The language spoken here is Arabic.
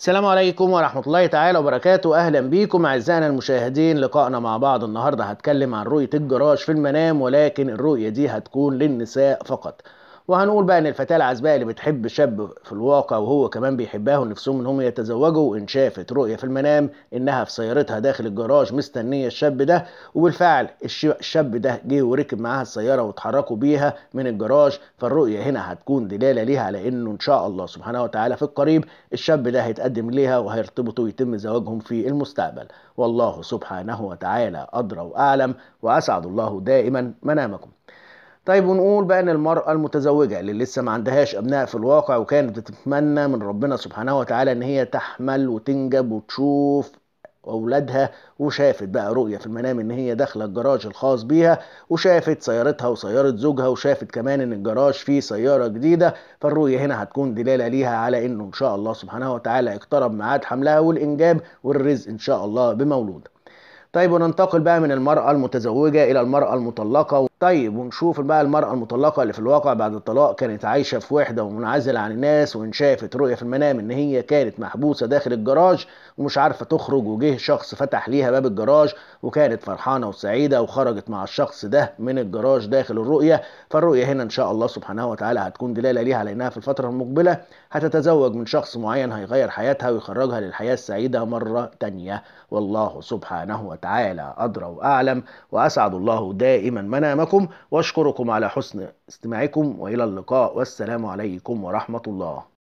السلام عليكم ورحمة الله تعالى وبركاته أهلا بيكم أعزائنا المشاهدين لقائنا مع بعض النهاردة هتكلم عن رؤية الجراج في المنام ولكن الرؤية دي هتكون للنساء فقط وهنقول بقى ان الفتاه العزباء اللي بتحب شاب في الواقع وهو كمان بيحبها ونفسهم انهم يتزوجوا وان شافت رؤيه في المنام انها في سيارتها داخل الجراج مستنيه الشاب ده وبالفعل الشاب ده جه وركب معاها السياره واتحركوا بيها من الجراج فالرؤيه هنا هتكون دلاله ليها على انه ان شاء الله سبحانه وتعالى في القريب الشاب ده هيتقدم ليها وهيرتبطوا ويتم زواجهم في المستقبل والله سبحانه وتعالى ادرى واعلم واسعد الله دائما منامكم طيب ونقول بقى ان المرأة المتزوجة اللي لسه ما عندهاش ابناء في الواقع وكانت بتتمنى من ربنا سبحانه وتعالى ان هي تحمل وتنجب وتشوف اولادها وشافت بقى رؤيه في المنام ان هي داخله الجراج الخاص بيها وشافت سيارتها وسياره زوجها وشافت كمان ان الجراج فيه سياره جديده فالرؤيه هنا هتكون دلاله ليها على انه ان شاء الله سبحانه وتعالى اقترب ميعاد حملها والانجاب والرزق ان شاء الله بمولود طيب وننتقل بقى من المراه المتزوجه الى المراه المطلقه طيب ونشوف بقى المرأة المطلقة اللي في الواقع بعد الطلاق كانت عايشة في وحدة ومنعزلة عن الناس وإن شافت رؤية في المنام إن هي كانت محبوسة داخل الجراج ومش عارفة تخرج وجه شخص فتح ليها باب الجراج وكانت فرحانة وسعيدة وخرجت مع الشخص ده من الجراج داخل الرؤية فالرؤية هنا إن شاء الله سبحانه وتعالى هتكون دلالة ليها على إنها في الفترة المقبلة هتتزوج من شخص معين هيغير حياتها ويخرجها للحياة السعيدة مرة تانية والله سبحانه وتعالى أدرى وأعلم وأسعد الله دائما منامكم لكم واشكركم على حسن استماعكم والى اللقاء والسلام عليكم ورحمه الله